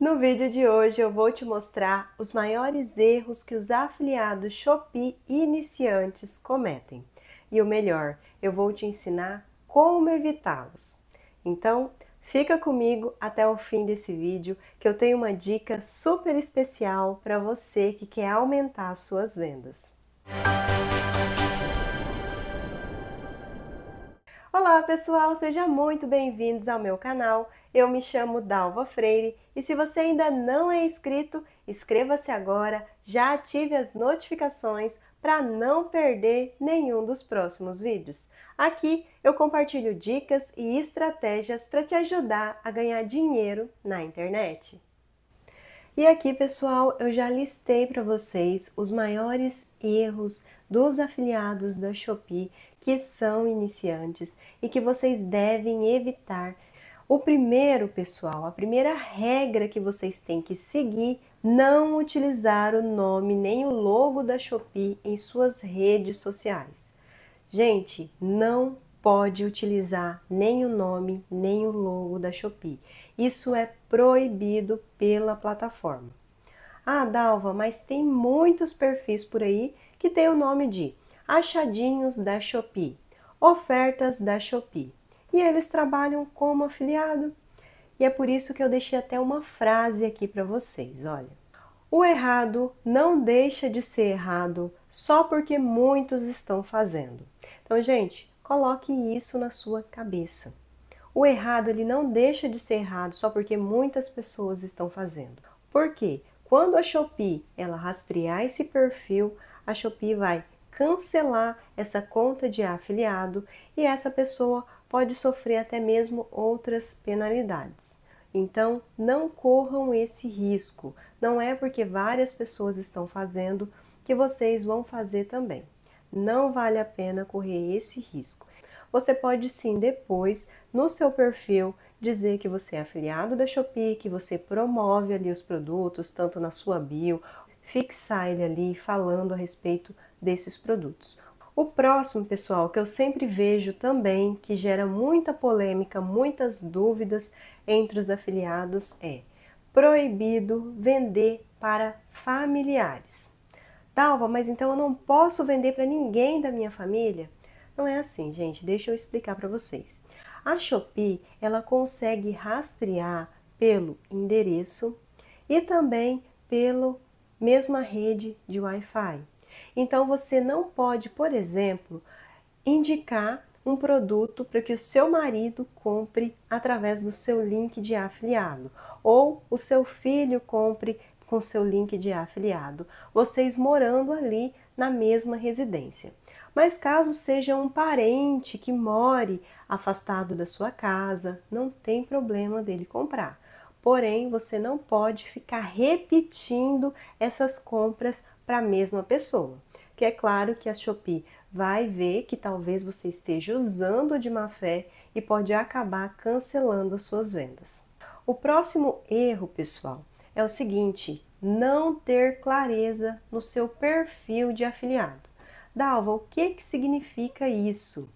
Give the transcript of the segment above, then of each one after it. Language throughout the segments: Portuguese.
No vídeo de hoje eu vou te mostrar os maiores erros que os afiliados Shopee iniciantes cometem. E o melhor, eu vou te ensinar como evitá-los. Então, fica comigo até o fim desse vídeo que eu tenho uma dica super especial para você que quer aumentar suas vendas. Música Olá pessoal, sejam muito bem-vindos ao meu canal. Eu me chamo Dalva Freire e se você ainda não é inscrito, inscreva-se agora, já ative as notificações para não perder nenhum dos próximos vídeos. Aqui eu compartilho dicas e estratégias para te ajudar a ganhar dinheiro na internet. E aqui, pessoal, eu já listei para vocês os maiores erros dos afiliados da Shopee que são iniciantes e que vocês devem evitar. O primeiro, pessoal, a primeira regra que vocês têm que seguir não utilizar o nome nem o logo da Shopee em suas redes sociais. Gente, não pode utilizar nem o nome nem o logo da Shopee. Isso é proibido pela plataforma. Ah, Dalva, mas tem muitos perfis por aí que tem o nome de Achadinhos da Shopee, ofertas da Shopee. E eles trabalham como afiliado. E é por isso que eu deixei até uma frase aqui para vocês, olha. O errado não deixa de ser errado só porque muitos estão fazendo. Então, gente, coloque isso na sua cabeça. O errado ele não deixa de ser errado só porque muitas pessoas estão fazendo. Por quê? Quando a Shopee ela rastrear esse perfil, a Shopee vai cancelar essa conta de afiliado e essa pessoa pode sofrer até mesmo outras penalidades. Então, não corram esse risco. Não é porque várias pessoas estão fazendo que vocês vão fazer também. Não vale a pena correr esse risco. Você pode sim depois no seu perfil dizer que você é afiliado da Shopee, que você promove ali os produtos, tanto na sua bio fixar ele ali falando a respeito desses produtos. O próximo, pessoal, que eu sempre vejo também que gera muita polêmica, muitas dúvidas entre os afiliados é proibido vender para familiares. Dalva, mas então eu não posso vender para ninguém da minha família? Não é assim, gente. Deixa eu explicar para vocês. A Shopee, ela consegue rastrear pelo endereço e também pelo mesma rede de Wi-Fi. Então você não pode, por exemplo, indicar um produto para que o seu marido compre através do seu link de afiliado ou o seu filho compre com seu link de afiliado, vocês morando ali na mesma residência. Mas caso seja um parente que more afastado da sua casa, não tem problema dele comprar porém você não pode ficar repetindo essas compras para a mesma pessoa. Que é claro que a Shopee vai ver que talvez você esteja usando de má fé e pode acabar cancelando as suas vendas. O próximo erro, pessoal, é o seguinte: não ter clareza no seu perfil de afiliado. Dalva, o que, que significa isso?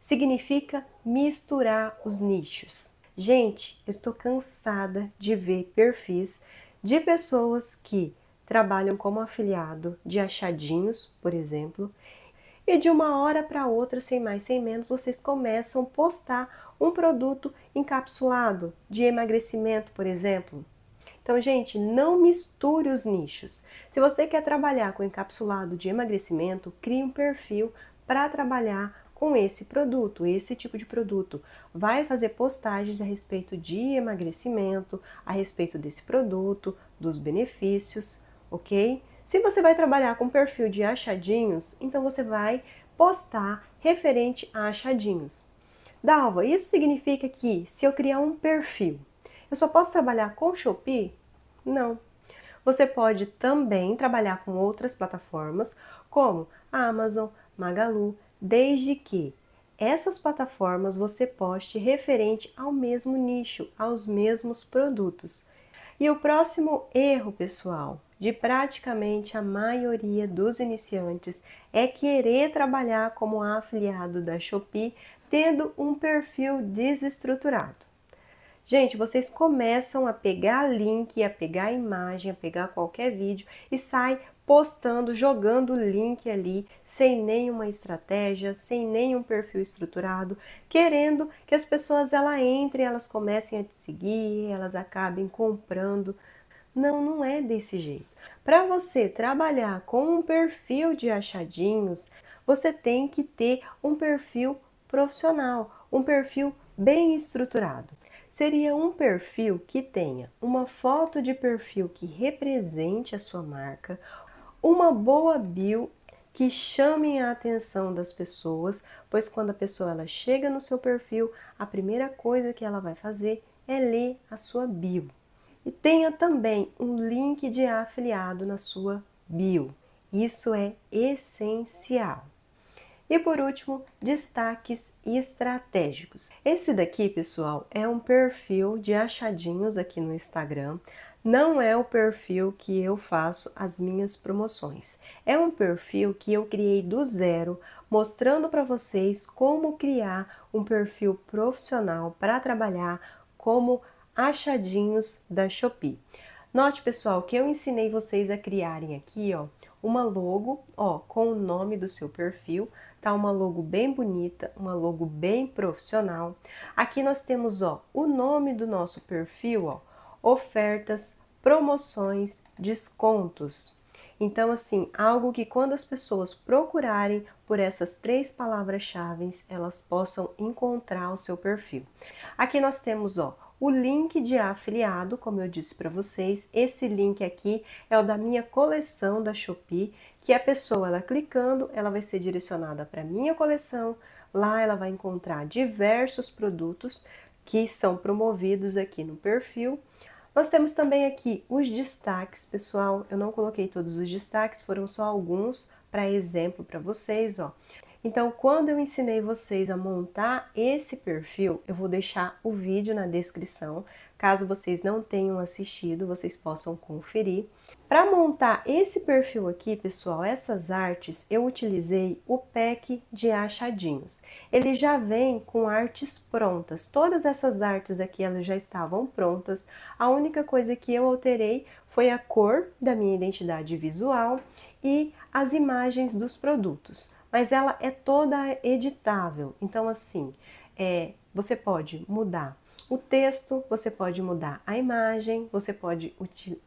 Significa misturar os nichos. Gente, eu estou cansada de ver perfis de pessoas que trabalham como afiliado de achadinhos, por exemplo, e de uma hora para outra, sem mais sem menos, vocês começam a postar um produto encapsulado de emagrecimento, por exemplo. Então, gente, não misture os nichos. Se você quer trabalhar com encapsulado de emagrecimento, crie um perfil para trabalhar com esse produto, esse tipo de produto. Vai fazer postagens a respeito de emagrecimento, a respeito desse produto, dos benefícios, ok? Se você vai trabalhar com perfil de achadinhos, então você vai postar referente a achadinhos. Dalva, isso significa que se eu criar um perfil, eu só posso trabalhar com Shopee? Não. Você pode também trabalhar com outras plataformas como a Amazon, Magalu, desde que essas plataformas você poste referente ao mesmo nicho, aos mesmos produtos. E o próximo erro, pessoal, de praticamente a maioria dos iniciantes é querer trabalhar como afiliado da Shopee tendo um perfil desestruturado. Gente, vocês começam a pegar link, a pegar imagem, a pegar qualquer vídeo e sai postando, jogando o link ali, sem nenhuma estratégia, sem nenhum perfil estruturado, querendo que as pessoas ela entrem, elas comecem a te seguir, elas acabem comprando. Não, não é desse jeito. Para você trabalhar com um perfil de achadinhos, você tem que ter um perfil profissional, um perfil bem estruturado seria um perfil que tenha uma foto de perfil que represente a sua marca, uma boa bio que chame a atenção das pessoas, pois quando a pessoa ela chega no seu perfil, a primeira coisa que ela vai fazer é ler a sua bio. E tenha também um link de afiliado na sua bio. Isso é essencial. E por último, destaques estratégicos. Esse daqui, pessoal, é um perfil de achadinhos aqui no Instagram, não é o perfil que eu faço as minhas promoções. É um perfil que eu criei do zero, mostrando para vocês como criar um perfil profissional para trabalhar como achadinhos da Shopee. Note, pessoal, que eu ensinei vocês a criarem aqui, ó, uma logo, ó, com o nome do seu perfil, tá uma logo bem bonita, uma logo bem profissional. Aqui nós temos, ó, o nome do nosso perfil, ó, ofertas, promoções, descontos. Então, assim, algo que quando as pessoas procurarem por essas três palavras-chave, elas possam encontrar o seu perfil. Aqui nós temos, ó, o link de afiliado, como eu disse para vocês, esse link aqui é o da minha coleção da Shopee, que a pessoa, ela clicando, ela vai ser direcionada para minha coleção, lá ela vai encontrar diversos produtos que são promovidos aqui no perfil. Nós temos também aqui os destaques, pessoal. Eu não coloquei todos os destaques, foram só alguns para exemplo para vocês, ó. Então, quando eu ensinei vocês a montar esse perfil, eu vou deixar o vídeo na descrição Caso vocês não tenham assistido, vocês possam conferir. Para montar esse perfil aqui, pessoal, essas artes, eu utilizei o pack de achadinhos. Ele já vem com artes prontas. Todas essas artes aqui, elas já estavam prontas. A única coisa que eu alterei foi a cor da minha identidade visual e as imagens dos produtos. Mas ela é toda editável. Então, assim, é, você pode mudar o texto, você pode mudar a imagem, você pode utilizar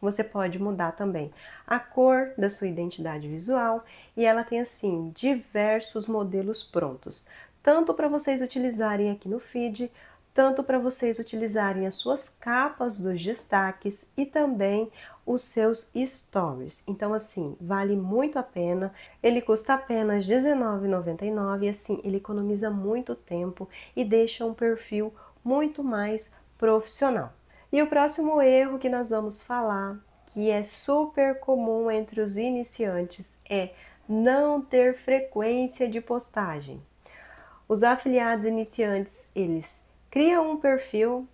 você pode mudar também a cor da sua identidade visual e ela tem assim diversos modelos prontos, tanto para vocês utilizarem aqui no feed, tanto para vocês utilizarem as suas capas dos destaques e também os seus stories. Então, assim, vale muito a pena. Ele custa apenas R$19,99 e, assim, ele economiza muito tempo e deixa um perfil muito mais profissional. E o próximo erro que nós vamos falar, que é super comum entre os iniciantes, é não ter frequência de postagem. Os afiliados iniciantes, eles criam um perfil,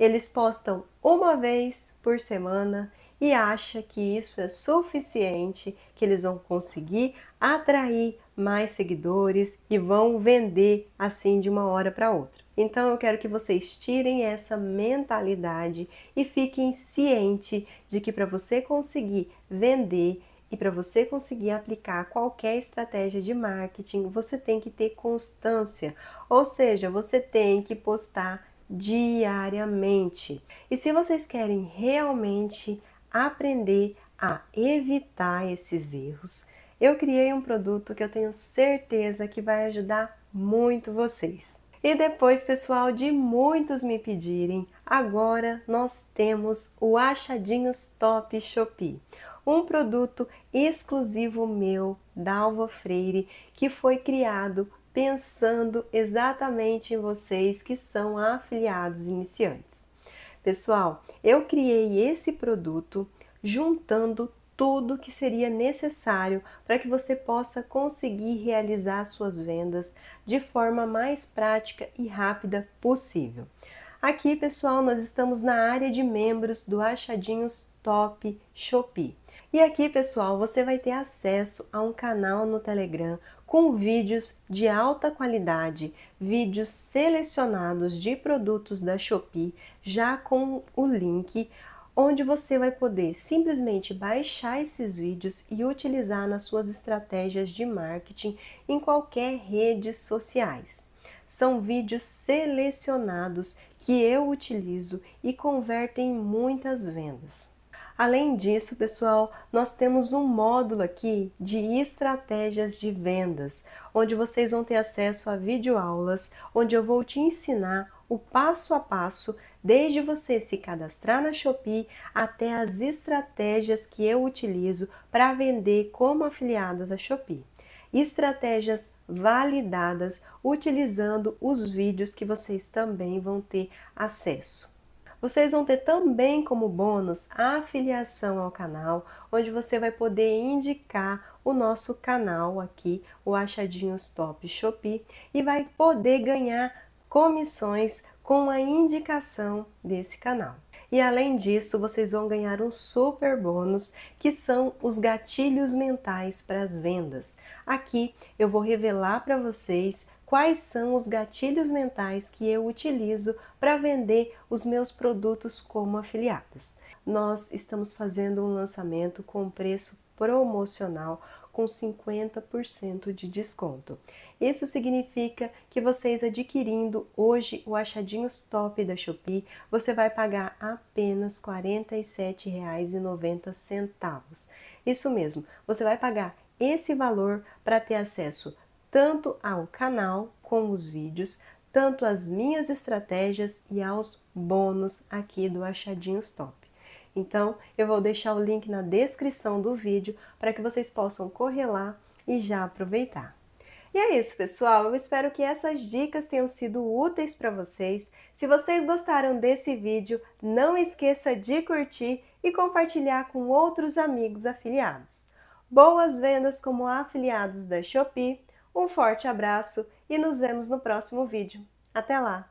eles postam uma vez por semana e acha que isso é suficiente, que eles vão conseguir atrair mais seguidores e vão vender assim de uma hora para outra. Então eu quero que vocês tirem essa mentalidade e fiquem ciente de que para você conseguir vender e para você conseguir aplicar qualquer estratégia de marketing, você tem que ter constância, ou seja, você tem que postar diariamente. E se vocês querem realmente aprender a evitar esses erros, eu criei um produto que eu tenho certeza que vai ajudar muito vocês. E depois, pessoal, de muitos me pedirem, agora nós temos o Achadinhos Top Shopee, um produto exclusivo meu da Alva Freire que foi criado pensando exatamente em vocês que são afiliados iniciantes. Pessoal, eu criei esse produto juntando tudo que seria necessário para que você possa conseguir realizar suas vendas de forma mais prática e rápida possível. Aqui, pessoal, nós estamos na área de membros do Achadinhos Top Shopee. E aqui, pessoal, você vai ter acesso a um canal no Telegram com vídeos de alta qualidade, vídeos selecionados de produtos da Shopee, já com o link onde você vai poder simplesmente baixar esses vídeos e utilizar nas suas estratégias de marketing em qualquer redes sociais. São vídeos selecionados que eu utilizo e convertem muitas vendas. Além disso, pessoal, nós temos um módulo aqui de estratégias de vendas, onde vocês vão ter acesso a videoaulas, onde eu vou te ensinar o passo a passo desde você se cadastrar na Shopee até as estratégias que eu utilizo para vender como afiliadas à Shopee. Estratégias validadas utilizando os vídeos que vocês também vão ter acesso. Vocês vão ter também como bônus a afiliação ao canal, onde você vai poder indicar o nosso canal aqui, o Achadinhos Top Shopee, e vai poder ganhar comissões com a indicação desse canal. E além disso, vocês vão ganhar um super bônus que são os gatilhos mentais para as vendas. Aqui eu vou revelar para vocês quais são os gatilhos mentais que eu utilizo para vender os meus produtos como afiliadas. Nós estamos fazendo um lançamento com preço promocional com 50% de desconto. Isso significa que vocês adquirindo hoje o achadinhos top da Shopee, você vai pagar apenas R$ 47,90. Isso mesmo, você vai pagar esse valor para ter acesso tanto ao canal com os vídeos, tanto às minhas estratégias e aos bônus aqui do Achadinhos Top. Então, eu vou deixar o link na descrição do vídeo para que vocês possam correr lá e já aproveitar. E é isso, pessoal. Eu espero que essas dicas tenham sido úteis para vocês. Se vocês gostaram desse vídeo, não esqueça de curtir e compartilhar com outros amigos afiliados. Boas vendas como afiliados da Shopee um forte abraço e nos vemos no próximo vídeo. Até lá!